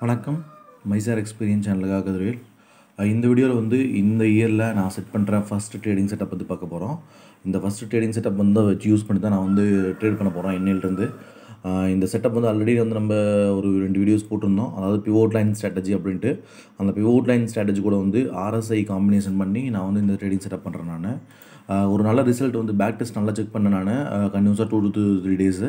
வணக்கம் மைசார் எக்ஸ்பீரியன்ஸ் சேனலுக்காக கதிரவேல் இந்த வீடியோவில் வந்து இந்த இயரில் நான் செட் பண்ணுற ஃபஸ்ட் ட்ரேடிங் செட்டப் பற்றி பார்க்க போகிறோம் இந்த ஃபஸ்ட்டு ட்ரேடிங் செட்டப் வந்து வச்சு யூஸ் பண்ணி தான் நான் வந்து ட்ரேட் பண்ண போகிறோம் என்னிலிருந்து இந்த செட்டப் வந்து ஆல்ரெடி வந்து நம்ம ஒரு ரெண்டு வீடியோஸ் போட்டிருந்தோம் அதாவது பிவோட் லைன் ஸ்ட்ராட்டஜி அப்படின்ட்டு அந்த பிவோட் லைன் ஸ்ட்ராட்டஜி கூட வந்து ஆர்எஸ்ஐ காம்பினேஷன் பண்ணி நான் வந்து இந்த ட்ரேடிங் செட்டப் பண்ணுறேன் நான் ஒரு நல்ல ரிசல்ட் வந்து பேக் டெஸ்ட் நல்லா செக் பண்ண நான் கன்யூஸாக டூ டூ த்ரீ டேஸு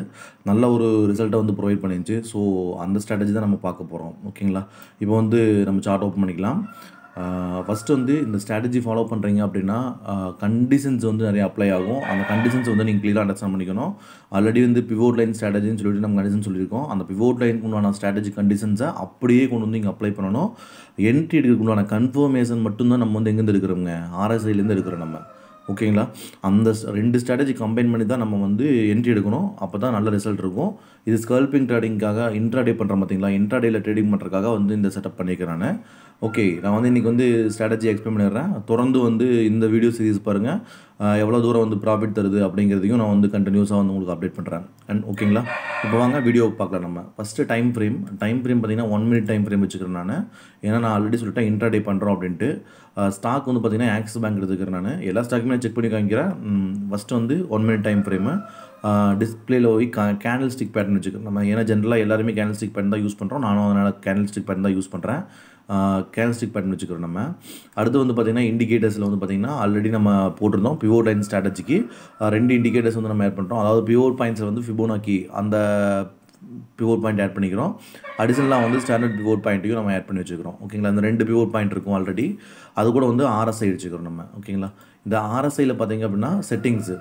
நல்ல ஒரு ரிசல்ட்டை வந்து ப்ரொவைட் பண்ணிடுச்சு ஸோ அந்த ஸ்ட்ராட்டஜி தான் நம்ம பார்க்க போகிறோம் ஓகேங்களா இப்போ வந்து நம்ம சார்ட் ஓப்பன் பண்ணிக்கலாம் ஃபஸ்ட்டு வந்து இந்த ஸ்ட்ராட்டஜி ஃபாலோ பண்ணுறீங்க அப்படின்னா கண்டிஷன்ஸ் வந்து நிறைய அப்ளை ஆகும் அந்த கண்டிஷன்ஸ் வந்து நீங்கள் க்ளியராக அண்டர்ஸ்டாண்ட் பண்ணிக்கணும் ஆல்ரெடி வந்து பிவோர்ட் லைன் ஸ்ட்ராட்டஜின்னு சொல்லிட்டு நம்ம கண்டிஷன் சொல்லியிருக்கோம் அந்த பிவோர்ட் லைன் உண்டான ஸ்ட்ராட்டஜி கண்டிஷன்ஸை அப்படியே கொண்டு வந்து இங்கே அப்ளை பண்ணணும் என்ட்ரி எடுக்கிறதுக்கு உண்டான கன்ஃபர்மேஷன் மட்டும்தான் நம்ம வந்து எங்கேருந்து எடுக்கிறோங்க ஆர்எஸ்ஐலேருந்து எடுக்கிறோம் நம்ம ஓகேங்களா அந்த ரெண்டு ஸ்ட்ராட்டஜி கம்பைன் பண்ணி தான் நம்ம வந்து என்ட்ரி எடுக்கணும் அப்போ தான் நல்ல ரிசல்ட் இருக்கும் இது ஸ்கல்பிங் ட்ரேடிங்காக இன்ட்ராடே பண்ணுறோம் பார்த்தீங்களா இன்ட்ராடேயில் ட்ரேடிங் பண்ணுறதுக்காக வந்து இந்த செட்டப் பண்ணிக்கிறேன் ஓகே நான் வந்து இன்றைக்கி வந்து ஸ்ட்ராட்டஜி எக்ஸ்பிளைன் பண்ணிடுறேன் தொடர்ந்து வந்து இந்த வீடியோ சீரிஸ் பாருங்கள் எவ்வளோ தூரம் வந்து ப்ராஃபிட் தருது அப்படிங்கிறதையும் நான் வந்து கண்டினியூஸாக வந்து உங்களுக்கு அப்டேட் பண்ணுறேன் அண்ட் ஓகேங்களா இப்போ வாங்க வீடியோ பார்க்கலாம் நம்ம first time frame time frame பார்த்திங்கன்னா ஒன் மினிட் டைம் ஃப்ரேம் வச்சுக்கிறேன் நான் ஏன்னா நான் ஆல்ரெடி சொல்லிட்டேன் இன்ட்ராடே பண்ணுறோம் அப்படின்ட்டு ஸ்டாக் வந்து பார்த்திங்கன்னா ஆக்சிஸ் பேங்க் எடுத்துக்கிறேன் நான் எல்லா ஸ்டாக்குமே செக் பண்ணி காமிக்கிறேன் ஃபஸ்ட்டு வந்து ஒன் மினிட் டைம் ஃப்ரேமு டிஸ்பிளேல போய் கா கேண்டில் ஸ்டிக் பேட்டர்ன் வச்சுக்கோங்க நம்ம ஏன்னா ஜென்ரலாக எல்லாருமே கேண்டில் ஸ்டிக் பேட்டர்ன் தான் யூஸ் பண்ணுறோம் நானும் அதனால் கேண்டில் ஸ்டிக் பேட்டர்ன் தான் யூஸ் பண்ணுறேன் ஸ்டிக் பேட்டர்ன் வச்சுக்கிறோம் நம்ம அடுத்து வந்து பார்த்திங்கன்னா இண்டிகேட்டர்ஸில் வந்து பார்த்திங்கன்னா ஆல்ரெடி நம்ம போட்டிருந்தோம் பிவோர் லைன் ஸ்ட்ராட்டஜிக்கு ரெண்டு இண்டிகேட்டர்ஸ் வந்து நம்ம ஏற்பட்டோம் பண்ணுறோம் அதாவது பிவோர் பாயிண்ட்ஸில் வந்து ஃபிபோனாக்கி அந்த பிவோட் பாயிண்ட் ஆட் பண்ணிக்கிறோம் அடிஷனலாக வந்து ஸ்டாண்டர்ட் பிவோட் பாயிண்ட்டையும் நம்ம ஆட் பண்ணி வச்சுக்கிறோம் ஓகேங்களா இந்த ரெண்டு பிவோட் பாயிண்ட் இருக்கும் ஆல்ரெடி அது கூட வந்து ஆர்எஸ்ஐ வச்சுக்கிறோம் நம்ம ஓகேங்களா இந்த ஆர்எஸ்ஐயில் பார்த்திங்க அப்படின்னா செட்டிங்ஸு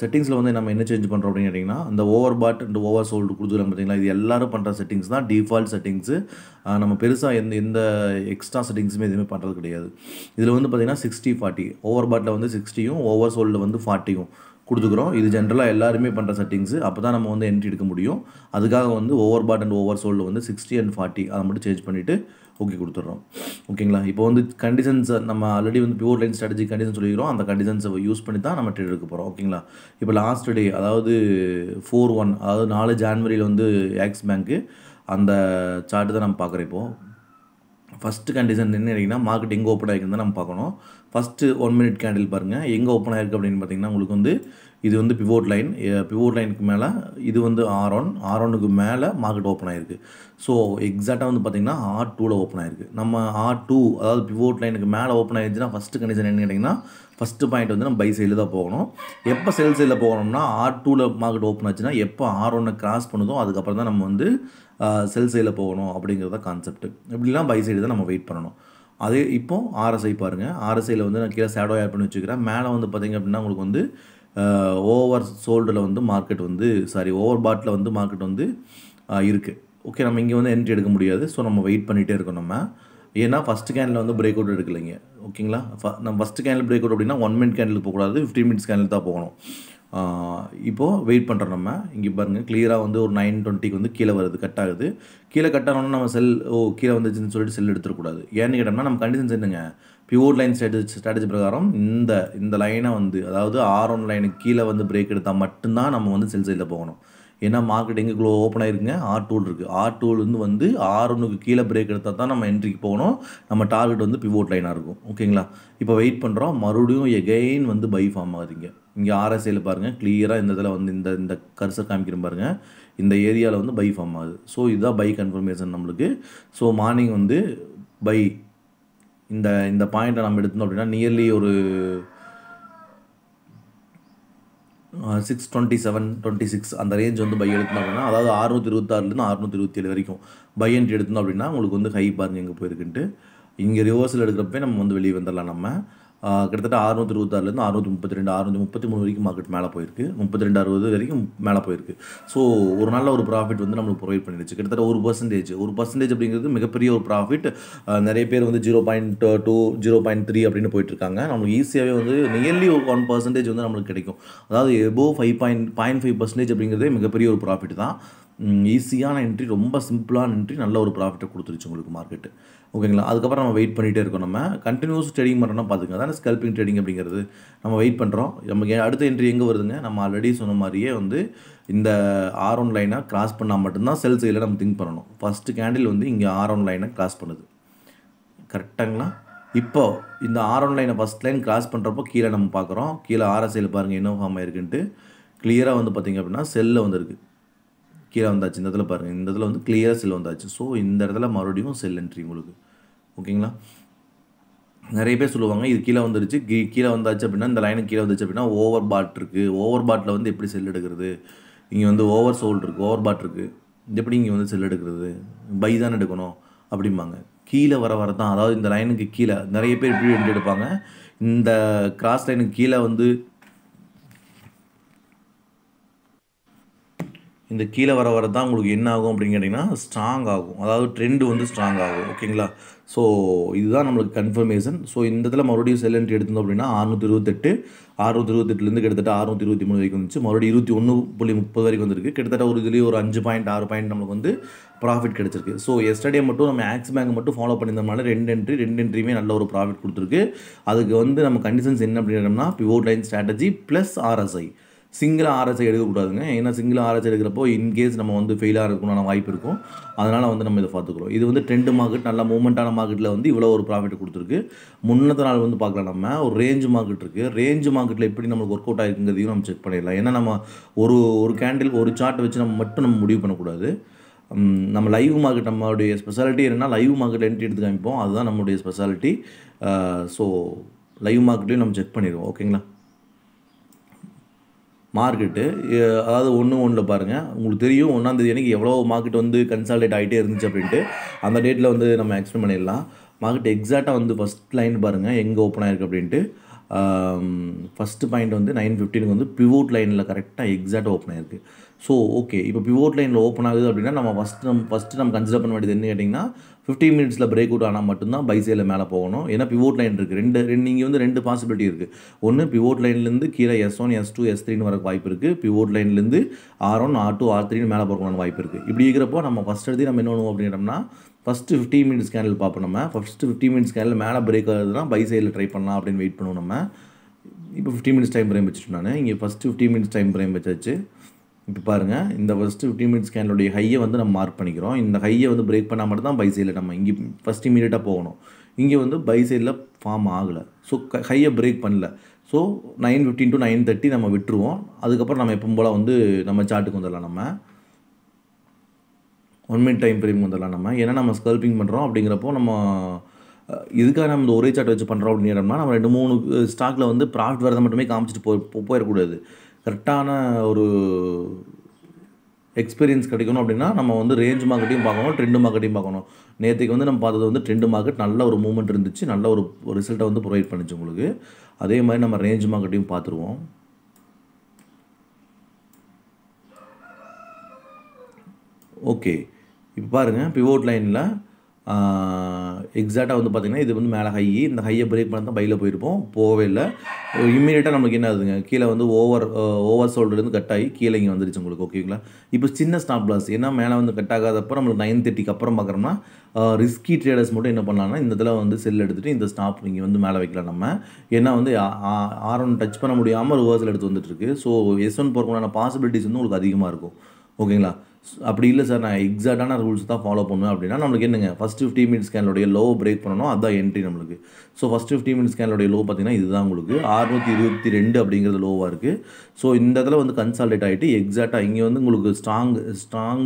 செட்டிங்ஸில் வந்து நம்ம என்ன சேஞ்ச் பண்ணுறோம் அப்படின்னு கேட்டிங்கன்னா அந்த overbought and oversold கொடுத்துருங்க பார்த்தீங்களா இது எல்லோரும் பண்ணுற செட்டிங்ஸ் தான் டிஃபால்ட் செட்டிங்ஸு நம்ம பெருசாக எந்த எந்த எக்ஸ்ட்ரா செட்டிங்ஸுமே எதுவுமே பண்ணுறது கிடையாது இதில் வந்து பார்த்திங்கன்னா சிக்ஸ்டி ஃபார்ட்டி ஓவர் பாட்டில் வந்து சிக்ஸ்டியும் ஓவர் சோல்டில் வந்து ஃபார்ட்டியும் கொடுத்துக்குறோம் இது ஜென்ரலாக எல்லாருமே பண்ணுற செட்டிங்ஸு அப்போ தான் நம்ம வந்து என்ட்ரி எடுக்க முடியும் அதுக்காக வந்து ஓவர் பாட் அண்ட் ஓவர் சோலில் வந்து சிக்ஸ்டி அண்ட் ஃபார்ட்டி அதை மட்டும் சேஞ்ச் பண்ணிவிட்டு ஓகே கொடுத்துட்றோம் ஓகேங்களா இப்போ வந்து கண்டிஷன்ஸை நம்ம ஆல்ரெடி வந்து பியூர் லைன் ஸ்ட்ராட்டஜி கண்டிஷன் சொல்லிக்கிறோம் அந்த கண்டிஷன்ஸை யூஸ் பண்ணி தான் நம்ம ட்ரேட் எடுக்க போகிறோம் ஓகேங்களா இப்போ லாஸ்ட் டே அதாவது ஃபோர் ஒன் அதாவது நாலு ஜான்வரியில் வந்து ஆக்ஸ் பேங்க்கு அந்த சார்ட்டு தான் நம்ம பார்க்குறோம் இப்போது ஃபஸ்ட்டு கண்டிஷன் என்ன இருக்குன்னா மார்க்கெட் எங்கே ஓப்பன் ஆகிருக்குன்னு நம்ம பார்க்கணும் ஃபஸ்ட்டு ஒன் மினிட் கேண்டில் பாருங்கள் எங்கே ஓப்பன் ஆகிருக்கு அப்படின்னு பார்த்தீங்கன்னா உங்களுக்கு வந்து இது வந்து பிவோட் லைன் பிவோட் லைனுக்கு மேலே இது வந்து ஆர் ஒன் ஆர் ஒனுக்கு மேலே மார்க்கெட் ஓப்பன் ஆகிருக்கு ஸோ எக்ஸாக்டாக வந்து பார்த்திங்கன்னா ஆர் டூவில் ஓப்பன் ஆகிருக்கு நம்ம ஆர் டூ அதாவது பிவோட் லைனுக்கு மேலே ஓப்பன் ஆயிருச்சுன்னா ஃபஸ்ட்டு கண்டிஷன் என்ன கேட்டிங்கன்னா ஃபஸ்ட்டு பாயிண்ட் வந்து நம்ம பை சைடில் தான் போகணும் எப்போ சேல் சைடில் போகணும்னா ஆர் டூவில் மார்க்கெட் ஓப்பன் ஆச்சுன்னா எப்போ ஆர் ஒன்னை கிராஸ் பண்ணுதோ அதுக்கப்புறம் தான் நம்ம வந்து செல் சைடில் போகணும் அப்படிங்கிறத கான்செப்ட் இப்படிலாம் பை சைடு தான் நம்ம வெயிட் பண்ணணும் அதே இப்போ ஆர்எஸ்ஐ பாருங்கள் ஆர்எஸ்ஐயில் வந்து நான் கீழே சேடோ ஆட் பண்ணி வச்சுக்கிறேன் மேலே வந்து பார்த்திங்க அப்படின்னா உங்களுக்கு வந்து ஓவர் சோல்டில் வந்து மார்க்கெட் வந்து சாரி ஓவர் பாட்டில் வந்து மார்க்கெட் வந்து இருக்குது ஓகே நம்ம இங்கே வந்து என்ட்ரி எடுக்க முடியாது ஸோ நம்ம வெயிட் பண்ணிகிட்டே இருக்கோம் நம்ம ஏன்னா ஃபஸ்ட்டு கேனில் வந்து பிரேக் அவுட் எடுக்கலைங்க ஓகேங்களா நம்ம ஃபஸ்ட்டு கேண்டில் பிரேக் அவுட் அப்படின்னா ஒன் மினிட் கேண்டில் போகக்கூடாது ஃபிஃப்டீன் மினிட்ஸ் கேண்டில் தான் போகணும் இப்போது வெயிட் பண்ணுறோம் நம்ம இங்கே பாருங்கள் கிளியராக வந்து ஒரு நைன் டுவெண்ட்டிக்கு வந்து கீழே வருது கட் ஆகுது கீழே கட் ஆனோன்னா நம்ம செல் ஓ கீழே வந்துச்சுன்னு சொல்லிட்டு செல் எடுத்துடக்கூடாது ஏன்னு கேட்டோம்னா நம்ம கண்டிஷன் என்னங்க பியூர் லைன் ஸ்ட்ராட்டஜி ஸ்ட்ராட்டஜி பிரகாரம் இந்த இந்த லைனை வந்து அதாவது ஆர் ஒன் லைனுக்கு கீழே வந்து பிரேக் எடுத்தால் மட்டும்தான் நம்ம வந்து செல் சைடில் போகணும் ஏன்னா மார்க்கெட் எங்கே க்ளோ ஓப்பன் ஆயிருக்குங்க ஆர் டூல் இருக்குது ஆர் வந்து வந்து ஆர் ஒன்றுக்கு கீழே பிரேக் எடுத்தால் தான் நம்ம என்ட்ரிக்கு போகணும் நம்ம டார்கெட் வந்து பிவோட் லைனாக இருக்கும் ஓகேங்களா இப்போ வெயிட் பண்ணுறோம் மறுபடியும் எகெயின் வந்து பை ஃபார்ம் ஆகுதுங்க இங்கே ஆர்எஸ்ஐயில் பாருங்கள் கிளியராக இந்த இதில் வந்து இந்த இந்த கர்சர் காமிக்கிற பாருங்கள் இந்த ஏரியாவில் வந்து பை ஃபார்ம் ஆகுது ஸோ இதுதான் பை கன்ஃபர்மேஷன் நம்மளுக்கு ஸோ மார்னிங் வந்து பை இந்த இந்த பாயிண்ட்டை நம்ம எடுத்தோம் அப்படின்னா நியர்லி ஒரு six twenty seven twenty six அந்த ரேஞ்ச் வந்து பை எடுத்தோம் அப்படின்னா அதாவது அறுநூத்தி இருபத்தாறுலேருந்து அறுநூத்தி இருபத்தி ஏழு வரைக்கும் பை என்ட்ரி எடுத்தோம் அப்படின்னா உங்களுக்கு வந்து ஹை பாருங்கள் எங்கே போயிருக்குன்ட்டு இங்கே ரிவர்ஸில் எடுக்கிறப்ப நம்ம வந்து வெளியே வந்துடலாம் நம்ம கிட்டத்தட்ட அறுநூத்தி இருபத்தாறுலேருந்து அறுநூற்றி முப்பத்தி ரெண்டு அறுநூற்றி முப்பத்தி மூணு வரைக்கும் மார்க்கெட் மேலே போயிருக்கு முப்பத்தி ரெண்டு அறுபது வரைக்கும் மேலே போயிருக்கு ஸோ ஒரு நல்ல ஒரு ப்ராஃபிட் வந்து நம்மளுக்கு ப்ரொவைட் பண்ணிடுச்சு கிட்டத்தட்ட ஒரு பர்சன்டேஜ் ஒரு பர்சன்டேஜ் அப்படிங்கிறது மிகப்பெரிய ஒரு ப்ராஃபிட் நிறைய பேர் வந்து zero point two zero point three அப்படின்னு போயிட்டுருக்காங்க நம்மளுக்கு ஈஸியாகவே வந்து நியர்லி ஒரு ஒன் பர்சன்டேஜ் வந்து நம்மளுக்கு கிடைக்கும் அதாவது above five point point five percentage அப்படிங்கிறதே மிகப்பெரிய ஒரு ப்ராஃபிட் தான் ஈஸியான என்ட்ரி ரொம்ப சிம்பிளான என்ட்ரி நல்ல ஒரு ப்ராஃபிட்டை கொடுத்துருச்சு உங்களுக்கு மார்க்கெட்டு ஓகேங்களா அதுக்கப்புறம் நம்ம வெயிட் பண்ணிகிட்டே இருக்கோம் நம்ம கண்டினியூஸ் ட்ரேடிங் பண்ணுறோன்னா பார்த்துக்கங்க தானே ஸ்கல்பிங் ட்ரேடிங் அப்படிங்கிறது நம்ம வெயிட் பண்ணுறோம் நமக்கு அடுத்த என்ட்ரி எங்கே வருதுங்க நம்ம ஆல்ரெடி சொன்ன மாதிரியே வந்து இந்த ஆர் ஒன் லைனை கிராஸ் பண்ணால் மட்டும்தான் செல் சைடில் நம்ம திங்க் பண்ணணும் ஃபஸ்ட்டு கேண்டில் வந்து இங்கே ஆர் ஒன் லைனை கிராஸ் பண்ணுது கரெக்டாங்களா இப்போது இந்த ஆர் ஒன் லைனை ஃபஸ்ட் லைன் கிராஸ் பண்ணுறப்போ கீழே நம்ம பார்க்குறோம் கீழே ஆர்எஸ்ஐயில் பாருங்கள் என்ன ஃபார்ம் ஆயிருக்குன்ட்டு கிளியராக வந்து பார்த்திங்க அப்படின்னா செல்லில் வந்துருக்கு கீழே வந்தாச்சு இந்த இடத்துல பாருங்கள் இந்த இடத்துல வந்து கிளியராக செல் வந்தாச்சு ஸோ இந்த இடத்துல மறுபடியும் செல் என்ட்ரி உங்களுக்கு ஓகேங்களா நிறைய பேர் சொல்லுவாங்க இது கீழே வந்துருச்சு கீ கீழே வந்தாச்சு அப்படின்னா இந்த லைனுக்கு கீழே வந்துச்சு அப்படின்னா ஓவர் பாட் இருக்குது ஓவர் பாட்டில் வந்து எப்படி செல் எடுக்கிறது இங்கே வந்து ஓவர் சோல்டு இருக்குது ஓவர் பாட் இருக்குது எப்படி இங்கே வந்து செல் எடுக்கிறது பை தான் எடுக்கணும் அப்படிம்பாங்க கீழே வர வர தான் அதாவது இந்த லைனுக்கு கீழே நிறைய பேர் எப்படி எடுப்பாங்க இந்த கிராஸ் லைனுக்கு கீழே வந்து இந்த கீழே வர வர தான் உங்களுக்கு என்ன ஆகும் அப்படின்னு கேட்டிங்கன்னா ஸ்ட்ராங் ஆகும் அதாவது ட்ரெண்டு வந்து ஸ்ட்ராங் ஆகும் ஓகேங்களா ஸோ இதுதான் நம்மளுக்கு கன்ஃபர்மேஷன் ஸோ இந்த இடத்துல மறுபடியும் செல் என்ட்ரி எடுத்திருந்தோம் அப்படின்னா அறுநூற்றி இருபத்தெட்டு அறுநூற்றி இருபத்தெட்டுலேருந்து கிட்டத்தட்ட அறுநூற்றி இருபத்தி மூணு வரைக்கும் வந்துச்சு மறுபடியும் இருபத்தி ஒன்று புள்ளி முப்பது வரைக்கும் வந்திருக்கு கிட்டத்தட்ட ஒரு இதுலேயே ஒரு அஞ்சு பாயிண்ட் ஆறு பாயிண்ட் நம்மளுக்கு வந்து ப்ராஃபிட் கிடச்சிருக்கு ஸோ எஸ்டர்டே மட்டும் நம்ம ஆக்ஸ் பேங்க் மட்டும் ஃபாலோ பண்ணியிருந்தோம்னால ரெண்டு என்ட்ரி ரெண்டு என்ட்ரியுமே நல்ல ஒரு ப்ராஃபிட் கொடுத்துருக்கு அதுக்கு வந்து நம்ம கண்டிஷன்ஸ் என்ன அப்படின்னா pivot line strategy plus RSI single RS எடுக்கக்கூடாதுங்க ஏன்னா சிங்கிள் ஆர்எஸ் எடுக்கிறப்போ இன்கேஸ் நம்ம வந்து ஃபெயிலாக ஆகிறதுக்குன்னு வாய்ப்பு இருக்கும் அதனால் வந்து நம்ம இதை பார்த்துக்கிறோம் இது வந்து ட்ரெண்டு மார்க்கெட் நல்ல மூமெண்ட்டான மார்க்கெட்டில் வந்து இவ்வளோ ஒரு ப்ராஃபிட் கொடுத்துருக்கு முன்னத்த நாள் வந்து பார்க்கலாம் நம்ம ஒரு ரேஞ்சு மார்க்கெட் இருக்குது ரேஞ்சு மார்க்கெட்டில் எப்படி நம்மளுக்கு ஒர்க் அவுட் ஆகிருக்குங்கிறதையும் நம்ம செக் பண்ணிடலாம் ஏன்னா நம்ம ஒரு ஒரு கேண்டில் ஒரு சார்ட் வச்சு நம்ம மட்டும் நம்ம முடிவு பண்ணக்கூடாது நம்ம லைவ் மார்க்கெட் நம்மளுடைய ஸ்பெஷாலிட்டி என்னென்னா லைவ் மார்க்கெட் என்ட்ரி எடுத்து காமிப்போம் அதுதான் நம்மளுடைய ஸ்பெஷாலிட்டி ஸோ லைவ் மார்க்கெட்லேயும் நம்ம செக் பண்ணிடுவோம் ஓகேங்களா மார்க்கெட்டு அதாவது ஒன்று ஒன்றில் பாருங்கள் உங்களுக்கு தெரியும் ஒன்றாந்தேதி எனக்கு எவ்வளோ மார்க்கெட் வந்து கன்சால்டேட் ஆகிட்டே இருந்துச்சு அப்படின்ட்டு அந்த டேட்டில் வந்து நம்ம எக்ஸ்பிளைன் பண்ணிடலாம் மார்க்கெட் எக்ஸாக்டாக வந்து ஃபஸ்ட் லைன் பாருங்கள் எங்கே ஓப்பன் ஆகிருக்கு அப்படின்ட்டு ஃபஸ்ட்டு பாயிண்ட் வந்து நைன் ஃபிஃப்டீனுக்கு வந்து பிவோட் லைனில் கரெக்டாக எக்ஸாக்ட் ஓப்பன் ஆயிருக்கு ஸோ ஓகே இப்போ பிவோட் லைனில் ஓப்பன் ஆகுது அப்படின்னா நம்ம ஃபஸ்ட் நம்ம ஃபஸ்ட்டு நம்ம கன்சிடர் பண்ண வேண்டியது என்ன கேட்டிங்கன்னா ஃபிஃப்டின் மினிட்ஸில் பிரேக் அவுட் ஆனால் மட்டும்தான் பைசையில் மேலே போகணும் ஏன்னா பிவோட் லைன் இருக்குது ரெண்டு ரெண்டு இங்கே வந்து ரெண்டு பாசிபிலிட்டி இருக்குது ஒன்று பிவோட் லைன்லேருந்து கீழே S one S two S த்ரீன்னு வர வாய்ப்பு இருக்குது பிவோட் லைன்லேருந்து R one R two R த்ரீன்னு மேலே போகணும்னு வாய்ப்பு இருக்குது இப்படி இருக்கிறப்போ நம்ம ஃபஸ்ட் எடுத்து நம்ம என்ன பண்ணுவோம் அப்படின்னோம்னா ஃபஸ்ட்டு ஃபிஃப்டீன் மினிட்ஸ் கேண்டில் பார்ப்போம் நம்ம ஃபஸ்ட்டு ஃபிஃப்டி மினிட்ஸ் கேண்டில் மேலே பிரேக் ஆகுதுன்னா பை சைடில் ட்ரை பண்ணலாம் அப்படின்னு வெயிட் பண்ணுவோம் நம்ம இப்போ ஃபிஃப்டி மினிட்ஸ் டைம் பிரேம் வச்சுட்டு நான் இங்கே first fifteen minutes time frame வச்சாச்சு இப்போ பாருங்கள் இந்த ஃபஸ்ட்டு ஃபிஃப்டி மினிட்ஸ் கேண்டலுடைய ஹையை வந்து நம்ம மார்க் பண்ணிக்கிறோம் இந்த ஹையை வந்து பிரேக் பண்ணால் மட்டும் தான் பை சைடில் நம்ம இங்கே ஃபஸ்ட் இமீடியட்டாக போகணும் இங்கே வந்து பை சைடில் ஃபார்ம் ஆகலை ஸோ ஹையை பிரேக் பண்ணல so nine fifteen to nine thirty நம்ம விட்டுருவோம் அதுக்கப்புறம் நம்ம எப்போ போல் வந்து நம்ம சார்ட்டுக்கு வந்துடலாம் நம்ம ஒன் மினிட் டைம் ஃப்ரேம் வந்துடலாம் நம்ம ஏன்னா நம்ம ஸ்கல்பிங் பண்ணுறோம் அப்படிங்கிறப்போ நம்ம இதுக்காக நம்ம இந்த ஒரே சார்ட் வச்சு பண்ணுறோம் அப்படிங்கிறோம்னா நம்ம ரெண்டு மூணு ஸ்டாக்கில் வந்து ப்ராஃபிட் வரதை மட்டுமே காமிச்சிட்டு போ போயிடக்கூடாது கரெக்டான ஒரு எக்ஸ்பீரியன்ஸ் கிடைக்கணும் அப்படின்னா நம்ம வந்து ரேஞ்ச் மார்க்கெட்டையும் பார்க்கணும் ட்ரெண்டு மார்க்கெட்டையும் பார்க்கணும் நேற்றுக்கு வந்து நம்ம பார்த்தது வந்து ட்ரெண்டு மார்க்கெட் நல்ல ஒரு மூமெண்ட் இருந்துச்சு நல்ல ஒரு ரிசல்ட்டை வந்து ப்ரொவைட் பண்ணிச்சு உங்களுக்கு அதே மாதிரி நம்ம ரேஞ்ச் மார்க்கெட்டையும் பார்த்துருவோம் ஓகே இப்போ பாருங்கள் பிவோட் லைனில் எக்ஸாக்டாக வந்து பார்த்திங்கன்னா இது வந்து மேலே ஹை இந்த ஹையை பிரேக் பண்ண தான் பையில் போயிருப்போம் போகவே இல்லை இம்மீடியட்டாக நம்மளுக்கு என்ன ஆகுதுங்க கீழே வந்து ஓவர் ஓவர் ஷோல்டர்லேருந்து கட் ஆகி கீழே இங்கே வந்துருச்சு உங்களுக்கு ஓகேங்களா இப்போ சின்ன ஸ்டாப் லாஸ் ஏன்னா மேலே வந்து கட் ஆகாதப்போ நம்மளுக்கு நைன் தேர்ட்டிக்கு அப்புறம் பார்க்குறோம்னா ரிஸ்கி ட்ரேடர்ஸ் மட்டும் என்ன பண்ணலாம்னா இந்த இதில் வந்து செல் எடுத்துகிட்டு இந்த ஸ்டாப் நீங்கள் வந்து மேலே வைக்கலாம் நம்ம ஏன்னா வந்து ஆர் ஒன் டச் பண்ண முடியாமல் ரிவர்சல் எடுத்து வந்துட்டுருக்கு ஸோ எஸ் ஒன் போகிறதுக்கான பாசிபிலிட்டிஸ் வந்து உங்களுக்கு அதிகமாக இருக்கும் ஓகேங்களா அப்படி இல்லை சார் நான் எக்ஸாக்டான ரூல்ஸ் தான் ஃபாலோ பண்ணுவேன் அப்படின்னா நம்மளுக்கு என்னங்க ஃபஸ்ட் ஃபிஃப்டி மினிட்ஸ் ஸ்கேனோடைய லோ பிரேக் பண்ணணும் அதுதான் என்ட்ரி நம்மளுக்கு ஸோ ஃபஸ்ட் ஃபிஃப்டி மினிட்ஸ் கேனலுடைய லோ பார்த்தீங்கன்னா இதுதான் உங்களுக்கு அறுநூற்றி இருபத்தி ரெண்டு அப்படிங்கிறது லோவாக இருக்குது ஸோ இந்த இடத்துல வந்து கன்சால்டேட் ஆகிட்டு எக்ஸாக்டாக இங்கே வந்து உங்களுக்கு ஸ்ட்ராங் ஸ்ட்ராங்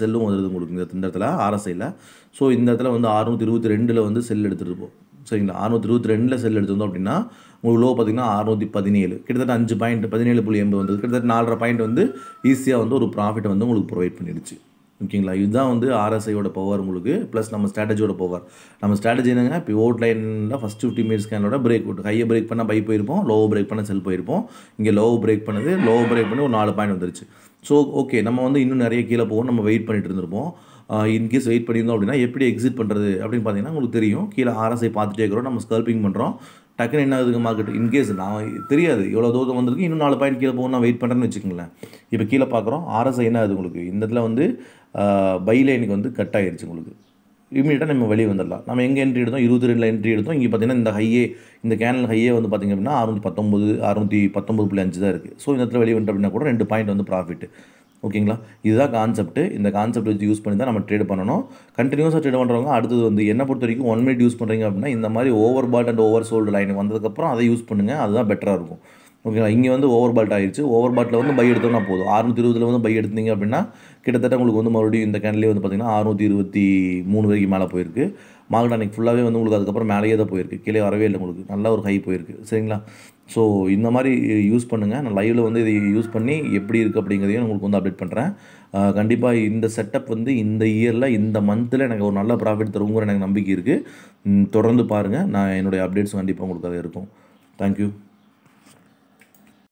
செல்லும் வந்துடுது உங்களுக்கு இந்த இடத்துல ஆர்எஸ்ஐயில் ஸோ இந்த இடத்துல வந்து அறுநூற்றி இருபத்தி ரெண்டில் வந்து செல் எடுத்துகிட்டு சரிங்களா அறுநூத்தி இருபத்தி ரெண்டில் செல் எடுத்திருந்தோம் அப்படின்னா உங்களுக்கு லோ பார்த்திங்கன்னா அறுநூத்தி பதினேழு கிட்டத்தட்ட அஞ்சு பாயிண்ட் பதினேழு புள்ளி எண்பது வந்து கிட்டத்தட்ட நாலரை பாயிண்ட் வந்து ஈஸியாக வந்து ஒரு ப்ராஃபிட் வந்து உங்களுக்கு ப்ரொவைட் பண்ணிடுச்சு ஓகேங்களா இதுதான் வந்து ஆர்எஸ்ஐயோட பவர் உங்களுக்கு ப்ளஸ் நம்ம ஸ்ட்ராட்டஜியோட பவர் நம்ம ஸ்ட்ராட்டஜி என்னங்க இப்போ ஓட் லைனில் ஃபஸ்ட் ஃபிஃப்டி மீட்டர் ஸ்கேனோட பிரேக் விட்டு ஹையை பிரேக் பண்ணால் பை போயிருப்போம் லோ பிரேக் பண்ணால் செல் போயிருப்போம் இங்கே லோ பிரேக் பண்ணது லோ பிரேக் பண்ணி ஒரு நாலு பாயிண்ட் வந்துருச்சு ஸோ ஓகே நம்ம வந்து இன்னும் நிறைய கீழே போகணும் நம்ம வெயிட் பண்ணிட்டு இருந்திருப்போம் இன்கேஸ் வெயிட் பண்ணியிருந்தோம் அப்படின்னா எப்படி எக்ஸிட் பண்ணுறது அப்படின்னு பார்த்தீங்கன்னா உங்களுக்கு தெரியும் கீழே ஆர்எஸ்ஐ பார்த்துட்டே இருக்கிறோம் நம்ம ஸ்கல்பிங் பண்ணுறோம் டக்குன்னு என்ன ஆகுது மார்க்கெட் இன்கேஸ் நான் தெரியாது இவ்வளோ தூரம் வந்திருக்கு இன்னும் நாலு பாயிண்ட் கீழே போகணும் நான் வெயிட் பண்ணுறேன்னு வச்சுக்கோங்களேன் இப்போ கீழே பார்க்குறோம் ஆர்எஸ்ஐ என்ன ஆகுது உங்களுக்கு இந்த இடத்துல வந்து பைலைனுக்கு வந்து கட் ஆகிடுச்சு உங்களுக்கு இமீடியட்டாக நம்ம வெளியே வந்துடலாம் நம்ம எங்கே என்ட்ரி எடுத்தோம் இருபத்தி ரெண்டில் என்ட்ரி எடுத்தோம் இங்கே பார்த்தீங்கன்னா இந்த ஹையே இந்த கேனல் ஹையே வந்து பார்த்திங்க அப்படின்னா அறுநூற்றி பத்தொம்பது அறுநூற்றி பத்தொம்பது புள்ளி அஞ்சு தான் இருக்குது ஸோ இந்த இடத்துல வெளியே வந்துட்டு அப்படின்னா கூட ரெண்டு பாயிண்ட் வந்து ப்ராஃபிட் ஓகேங்களா இதுதான் கான்செப்ட் இந்த கான்செப்ட் வச்சு யூஸ் பண்ணி தான் நம்ம ட்ரேட் பண்ணணும் கண்டினியூஸாக ட்ரேட் பண்ணுறவங்க அடுத்தது வந்து என்ன பொறுத்த வரைக்கும் ஒன் மினிட் யூஸ் பண்ணுறீங்க அப்படின்னா இந்த மாதிரி overbought and oversold line வந்ததுக்கப்புறம் அதை யூஸ் பண்ணுங்கள் அதுதான் பெட்டராக இருக்கும் ஓகேங்களா இங்கே வந்து ஓவர் பால்ட் ஆயிடுச்சு ஓவர் பாட்டில் வந்து பை எடுத்தோம்னா போதும் அறுநூற்றி இருபதில் வந்து பை எடுத்தீங்க அப்படின்னா கிட்டத்தட்ட உங்களுக்கு வந்து மறுபடியும் இந்த கேண்டிலே வந்து பார்த்திங்கன்னா அறுநூற்றி இருபத்தி மூணு வரைக்கும் மேலே போயிருக்கு மார்க்கெட் அன்றைக்கி ஃபுல்லாகவே வந்து உங்களுக்கு அதுக்கப்புறம் மேலேயே தான் போயிருக்கு கீழே வரவே இல்லை உங்களுக்கு நல்ல ஒரு ஹை போயிருக்கு சரிங்களா ஸோ இந்த மாதிரி யூஸ் பண்ணுங்கள் நான் லைவில் வந்து இதை யூஸ் பண்ணி எப்படி இருக்குது அப்படிங்கிறதையும் உங்களுக்கு வந்து அப்டேட் பண்ணுறேன் கண்டிப்பாக இந்த செட்டப் வந்து இந்த இயரில் இந்த மந்தில் எனக்கு ஒரு நல்ல ப்ராஃபிட் தருங்கிற எனக்கு நம்பிக்கை இருக்குது தொடர்ந்து பாருங்கள் நான் என்னுடைய அப்டேட்ஸ் கண்டிப்பாக உங்களுக்கு அதை இருக்கும் தேங்க்யூ